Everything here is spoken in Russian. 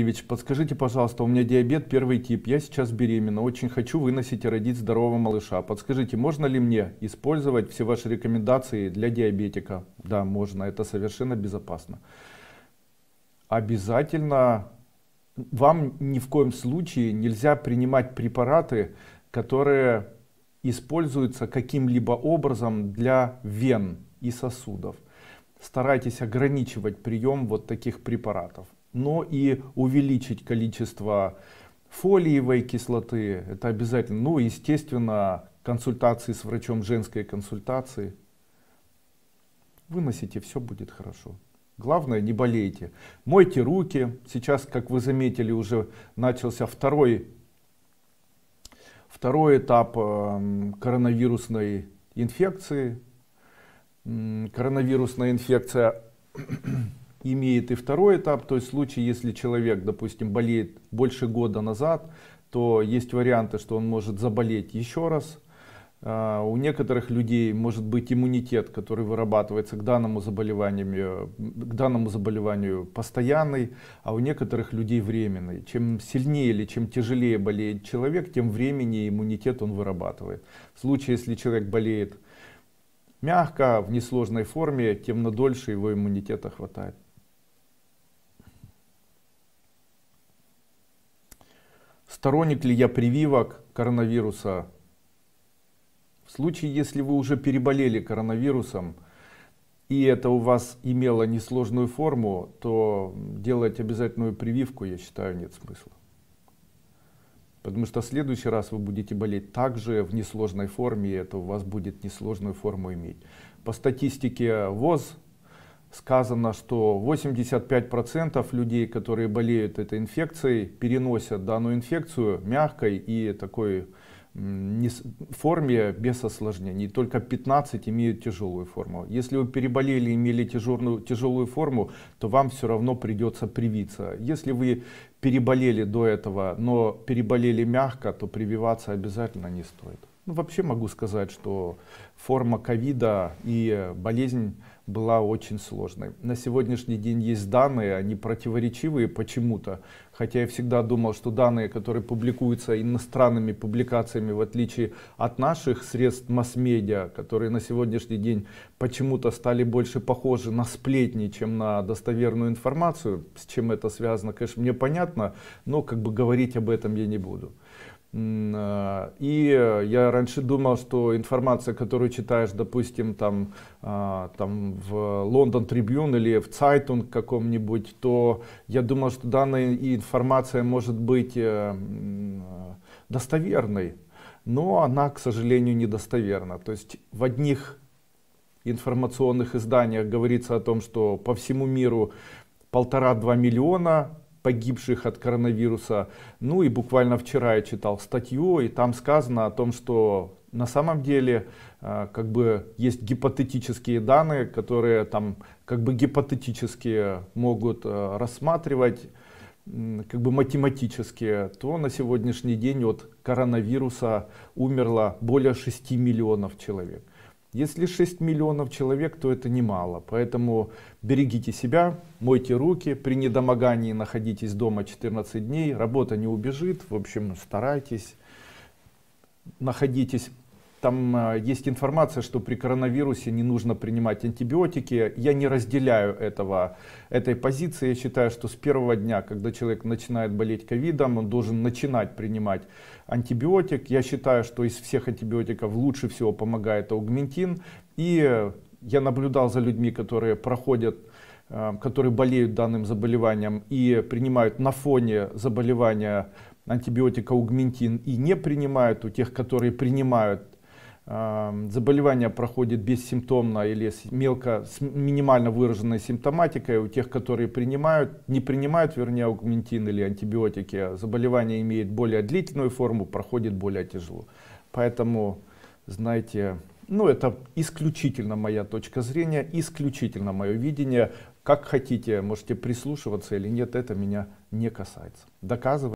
Ивич, подскажите, пожалуйста, у меня диабет первый тип, я сейчас беременна, очень хочу выносить и родить здорового малыша. Подскажите, можно ли мне использовать все ваши рекомендации для диабетика? Да, можно, это совершенно безопасно. Обязательно вам ни в коем случае нельзя принимать препараты, которые используются каким-либо образом для вен и сосудов. Старайтесь ограничивать прием вот таких препаратов но и увеличить количество фолиевой кислоты. Это обязательно. Ну, естественно, консультации с врачом, женской консультации. Выносите, все будет хорошо. Главное, не болейте. Мойте руки. Сейчас, как вы заметили, уже начался второй, второй этап эм, коронавирусной инфекции. Коронавирусная инфекция имеет и второй этап, то есть в случае, если человек, допустим, болеет больше года назад, то есть варианты, что он может заболеть еще раз. А, у некоторых людей может быть иммунитет, который вырабатывается к данному, заболеванию, к данному заболеванию постоянный, а у некоторых людей временный. Чем сильнее или чем тяжелее болеет человек, тем времени иммунитет он вырабатывает. В случае, если человек болеет мягко, в несложной форме, тем на дольше его иммунитета хватает. сторонник ли я прививок коронавируса. В случае, если вы уже переболели коронавирусом, и это у вас имело несложную форму, то делать обязательную прививку, я считаю, нет смысла. Потому что в следующий раз вы будете болеть также в несложной форме, и это у вас будет несложную форму иметь. По статистике ВОЗ сказано, что 85% людей, которые болеют этой инфекцией, переносят данную инфекцию мягкой и такой форме без осложнений. Только 15 имеют тяжелую форму. Если вы переболели и имели тяжелую, тяжелую форму, то вам все равно придется привиться. Если вы переболели до этого, но переболели мягко, то прививаться обязательно не стоит. Ну, вообще могу сказать, что форма ковида и болезнь была очень сложной. На сегодняшний день есть данные, они противоречивые почему-то, хотя я всегда думал, что данные, которые публикуются иностранными публикациями, в отличие от наших средств масс-медиа, которые на сегодняшний день почему-то стали больше похожи на сплетни, чем на достоверную информацию, с чем это связано, конечно, мне понятно, но как бы говорить об этом я не буду. Э, и э, я раньше думал, что информация, которую читаешь, допустим, там, а, там в Лондон Трибюн или в Цайтунг каком-нибудь, то я думал, что данная информация может быть э, достоверной, но она, к сожалению, недостоверна. То есть в одних информационных изданиях говорится о том, что по всему миру полтора-два миллиона погибших от коронавируса. Ну и буквально вчера я читал статью, и там сказано о том, что на самом деле э, как бы есть гипотетические данные, которые там как бы гипотетически могут э, рассматривать как бы математически, то на сегодняшний день от коронавируса умерло более 6 миллионов человек. Если 6 миллионов человек, то это немало. Поэтому берегите себя, мойте руки, при недомогании находитесь дома 14 дней, работа не убежит, в общем, старайтесь, находитесь там э, есть информация, что при коронавирусе не нужно принимать антибиотики. Я не разделяю этого, этой позиции. Я считаю, что с первого дня, когда человек начинает болеть ковидом, он должен начинать принимать антибиотик. Я считаю, что из всех антибиотиков лучше всего помогает аугментин. И я наблюдал за людьми, которые проходят э, которые болеют данным заболеванием и принимают на фоне заболевания антибиотика аугментин и не принимают, у тех, которые принимают заболевание проходит бессимптомно или с мелко, с минимально выраженной симптоматикой. У тех, которые принимают, не принимают, вернее, аугментин или антибиотики, а заболевание имеет более длительную форму, проходит более тяжело. Поэтому, знаете, ну это исключительно моя точка зрения, исключительно мое видение. Как хотите, можете прислушиваться или нет, это меня не касается. Доказывать.